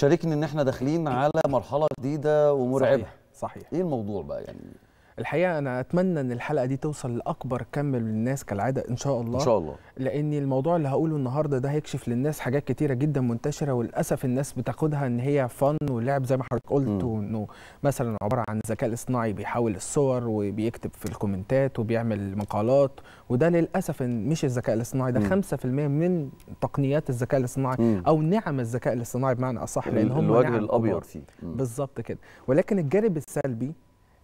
شاركني ان احنا داخلين على مرحله جديده ومرعبه صحيح صحيح ايه الموضوع بقى يعني الحقيقه انا اتمنى ان الحلقه دي توصل لاكبر كم من الناس كالعاده ان شاء الله ان شاء الله لان الموضوع اللي هقوله النهارده ده هيكشف للناس حاجات كتيره جدا منتشره وللاسف الناس بتاخدها ان هي فن ولعب زي ما حضرتك قلت وانه مثلا عباره عن ذكاء اصطناعي بيحاول الصور وبيكتب في الكومنتات وبيعمل مقالات وده للاسف مش الذكاء الاصطناعي ده م. 5% من تقنيات الذكاء الاصطناعي او نعم الذكاء الاصطناعي بمعنى اصح لان هم الوجه نعم الابيض فيه بالظبط كده ولكن الجانب السلبي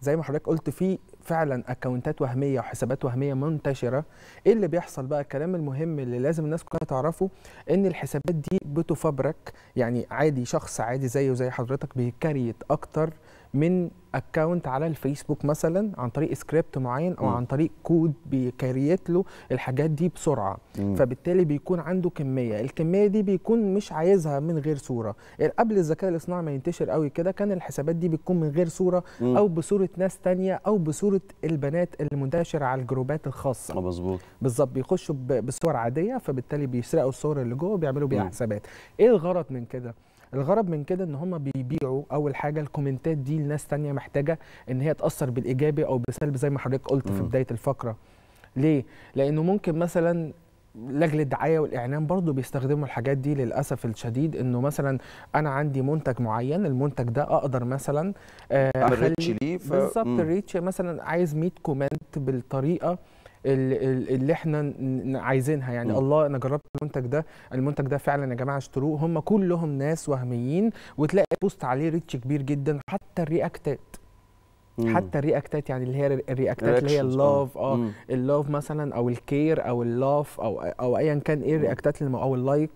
زي ما حضرتك قلت في فعلا اكونتات وهميه وحسابات وهميه منتشره ايه اللي بيحصل بقى الكلام المهم اللي لازم الناس كلها تعرفه ان الحسابات دي بتفبرك يعني عادي شخص عادي زيه زي حضرتك بيكريت اكتر من اكونت على الفيسبوك مثلا عن طريق سكريبت معين او م. عن طريق كود بيكريت له الحاجات دي بسرعه م. فبالتالي بيكون عنده كميه الكميه دي بيكون مش عايزها من غير صوره قبل الذكاء الاصطناعي ما ينتشر قوي كده كان الحسابات دي بتكون من غير صوره م. او بصوره ناس تانية او بصوره صوره البنات المنتشره على الجروبات الخاصه آه، مظبوط بالظبط بيخشوا بصور عاديه فبالتالي بيسرقوا الصور اللي جوه وبيعملوا بيها حسابات ايه الغرض من كده الغرض من كده ان هم بيبيعوا اول حاجه الكومنتات دي لناس تانية محتاجه ان هي تاثر بالايجابي او بالسلب زي ما حضرتك قلت م. في بدايه الفقره ليه لانه ممكن مثلا لجل الدعايه والاعلان برضو بيستخدموا الحاجات دي للاسف الشديد انه مثلا انا عندي منتج معين المنتج ده اقدر مثلا آه، اعمل ريتش ليه بالظبط الريتش مثلا عايز 100 كومنت بالطريقه اللي احنا عايزينها يعني م. الله انا جربت المنتج ده المنتج ده فعلا يا جماعه اشتروه هم كلهم ناس وهميين وتلاقي بوست عليه ريتش كبير جدا حتى الرياكتات حتى الرياكتات يعني اللي هي الرياكتات اللي هي اللاف اه, آه، اللاف مثلا او الكير او اللاف او او ايا كان ايه الرياكتات اللي او اللايك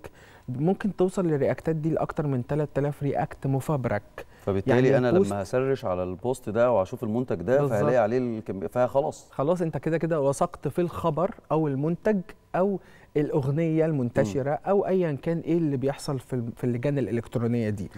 ممكن توصل للرياكتات دي لاكثر من 3000 رياكت مفبرك فبالتالي يعني انا لما هسرش على البوست ده واشوف المنتج ده فهلاقي عليه الكم... فخلاص خلاص انت كده كده وثقت في الخبر او المنتج او الاغنيه المنتشره م. او ايا كان ايه اللي بيحصل في اللجان الالكترونيه دي جميل.